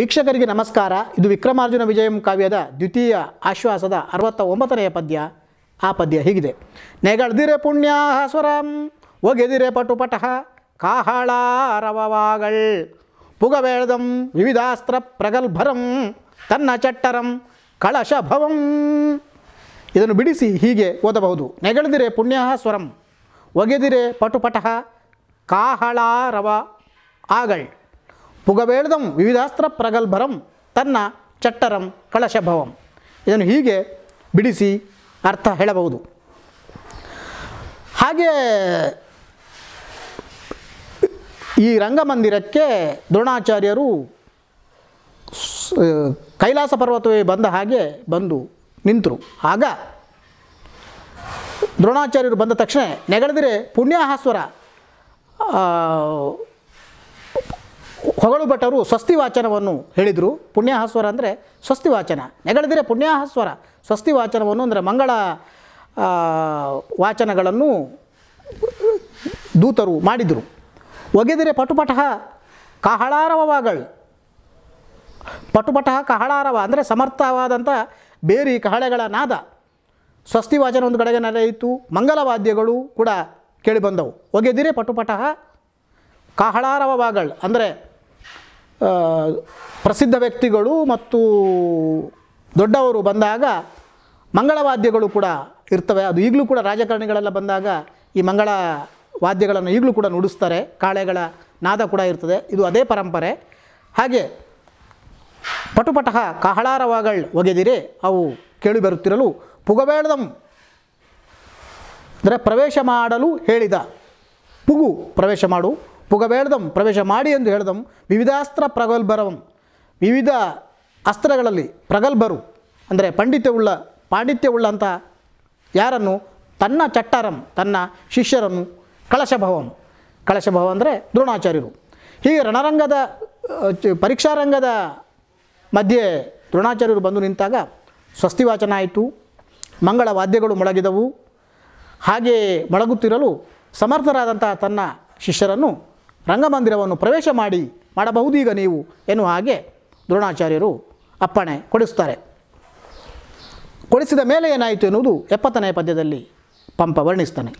ವೀಕ್ಷಕರಿಗೆ ನಮಸ್ಕಾರ ಇದು ವಿಕ್ರಮಾರ್ಜುನ ವಿಜಯಂ ಕಾವ್ಯದ ದ್ವಿತೀಯ ಆಶ್ವಾಸದ ಅರವತ್ತ ಒಂಬತ್ತನೆಯ ಪದ್ಯ ಆ ಪದ್ಯ ಹೀಗಿದೆ ನೆಗಳದಿರೆ ಪುಣ್ಯ ಸ್ವರಂ ಒಗೆದಿರೆ ಪಟಃ ರವವಾಗಳ್ ಪುಗವೇಳದಂ ವಿವಿಧಾಸ್ತ್ರ ಪ್ರಗಲ್ಭರಂ ತನ್ನ ಚಟ್ಟರಂ ಕಳಶಭವಂ ಇದನ್ನು ಬಿಡಿಸಿ ಹೀಗೆ ಓದಬಹುದು ನೆಗಳದಿರೆ ಪುಣ್ಯ ಸ್ವರಂ ಒಗೆದಿರೆ ಪಟಃ ಕಾಹಳಾರವ ಆಗಳ್ ಪುಗಬೇಳ್ದಂ ವಿವಿಧಾಸ್ತ್ರ ಪ್ರಗಲ್ಭರಂ ತನ್ನ ಚಟ್ಟರಂ ಕಳಶಭವಂ ಇದನ್ನು ಹೀಗೆ ಬಿಡಿಸಿ ಅರ್ಥ ಹೇಳಬಹುದು ಹಾಗೆ ಈ ರಂಗಮಂದಿರಕ್ಕೆ ದ್ರೋಣಾಚಾರ್ಯರು ಕೈಲಾಸ ಪರ್ವತವೇ ಬಂದ ಹಾಗೆ ಬಂದು ನಿಂತರು ಆಗ ದ್ರೋಣಾಚಾರ್ಯರು ಬಂದ ತಕ್ಷಣ ನೆಗಳೆದರೆ ಪುಣ್ಯಾಹಾಸ್ವರ ಹೊಗಳು ಭಟ್ಟರು ಸ್ವಸ್ತಿ ವಾಚನವನ್ನು ಹೇಳಿದರು ಪುಣ್ಯಾಹಸ್ವರ ಅಂದರೆ ಸ್ವಸ್ತಿ ವಾಚನ ನೆಗಳಿದರೆ ಪುಣ್ಯಾಹಸ್ವರ ಸ್ವಸ್ತಿ ವಾಚನವನ್ನು ಅಂದರೆ ಮಂಗಳ ವಾಚನಗಳನ್ನು ದೂತರು ಮಾಡಿದರು ಒಗೆದರೆ ಪಟುಪಟಃ ಕಹಳಾರವಗಳು ಪಟುಪಟಃ ಕಹಳಾರವ ಅಂದರೆ ಸಮರ್ಥವಾದಂಥ ಬೇರಿ ಕಹಳೆಗಳ ನಾದ ಸ್ವಸ್ತಿ ವಾಚನ ಒಂದು ಕಡೆಗೆ ನಡೆಯಿತು ಮಂಗಲವಾದ್ಯಗಳು ಕೂಡ ಕೇಳಿಬಂದವು ಒಗೆದಿರೆ ಪಟುಪಟಃ ಕಹಳಾರವವಾಗಳ್ ಅಂದರೆ ಪ್ರಸಿದ್ಧ ವ್ಯಕ್ತಿಗಳು ಮತ್ತು ದೊಡ್ಡವರು ಬಂದಾಗ ಮಂಗಳವಾದ್ಯಗಳು ಕೂಡ ಇರ್ತವೆ ಅದು ಈಗಲೂ ಕೂಡ ರಾಜಕಾರಣಿಗಳೆಲ್ಲ ಬಂದಾಗ ಈ ಮಂಗಳ ವಾದ್ಯಗಳನ್ನು ಈಗಲೂ ಕೂಡ ನುಡಿಸ್ತಾರೆ ಕಾಳೆಗಳ ನಾದ ಕೂಡ ಇರ್ತದೆ ಇದು ಅದೇ ಪರಂಪರೆ ಹಾಗೆ ಪಟುಪಟಃ ಕಹಳಾರವಾಗಳ್ ಒಗೆದಿರಿ ಅವು ಕೇಳಿ ಬರುತ್ತಿರಲು ಪುಗಬೇಡದಂ ಅಂದರೆ ಪ್ರವೇಶ ಮಾಡಲು ಹೇಳಿದ ಪುಗು ಪ್ರವೇಶ ಮಾಡು ಪುಗಬೇಡ್ದಂ ಪ್ರವೇಶ ಮಾಡಿ ಎಂದು ಹೇಳ್ದಂ ವಿವಿಧಾಸ್ತ್ರ ಪ್ರಗಲ್ಭರವಂ ವಿವಿಧ ಅಸ್ತ್ರಗಳಲ್ಲಿ ಪ್ರಗಲ್ಭರು ಅಂದರೆ ಪಂಡಿತ್ಯವುಳ್ಳ ಪಾಂಡಿತ್ಯವುಳ್ಳಂಥ ಯಾರನ್ನು ತನ್ನ ಚಟ್ಟಾರಂ ತನ್ನ ಶಿಷ್ಯರನ್ನು ಕಳಶಭವಂ ಕಳಶಭವ ಅಂದರೆ ದ್ರೋಣಾಚಾರ್ಯರು ಹೀಗೆ ರಣರಂಗದ ಪರೀಕ್ಷಾರಂಗದ ಮಧ್ಯೆ ದ್ರೋಣಾಚಾರ್ಯರು ಬಂದು ನಿಂತಾಗ ಸ್ವಸ್ತಿವಾಚನ ಆಯಿತು ಮಂಗಳ ವಾದ್ಯಗಳು ಮೊಳಗಿದವು ಹಾಗೆಯೇ ಮೊಳಗುತ್ತಿರಲು ಸಮರ್ಥರಾದಂತಹ ತನ್ನ ಶಿಷ್ಯರನ್ನು ರಂಗಮಂದಿರವನ್ನು ಪ್ರವೇಶ ಮಾಡಿ ಮಾಡಬಹುದೀಗ ನೀವು ಎನ್ನುವ ಹಾಗೆ ದ್ರೋಣಾಚಾರ್ಯರು ಅಪ್ಪಣೆ ಕೊಡಿಸ್ತಾರೆ ಕೊಡಿಸಿದ ಮೇಲೆ ಏನಾಯಿತು ಎನ್ನುವುದು ಎಪ್ಪತ್ತನೇ ಪದ್ಯದಲ್ಲಿ ಪಂಪ ವರ್ಣಿಸ್ತಾನೆ